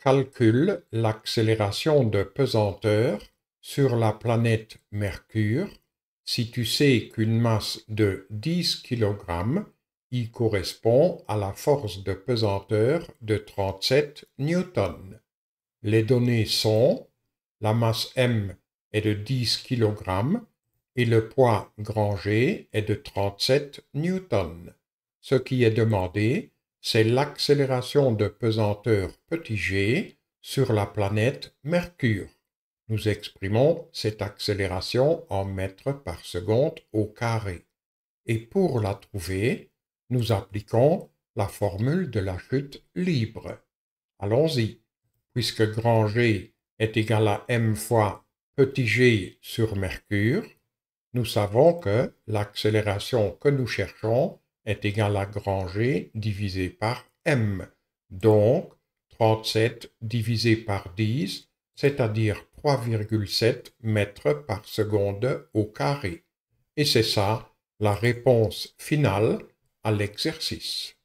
calcule l'accélération de pesanteur sur la planète Mercure si tu sais qu'une masse de 10 kg y correspond à la force de pesanteur de 37 newtons. Les données sont la masse M est de 10 kg et le poids grand G est de 37 newtons. Ce qui est demandé, c'est l'accélération de pesanteur petit g sur la planète Mercure. Nous exprimons cette accélération en mètres par seconde au carré. Et pour la trouver, nous appliquons la formule de la chute libre. Allons-y. Puisque grand G est égal à m fois petit g sur Mercure, nous savons que l'accélération que nous cherchons est égal à grand G divisé par M. Donc, 37 divisé par 10, c'est-à-dire 3,7 mètres par seconde au carré. Et c'est ça la réponse finale à l'exercice.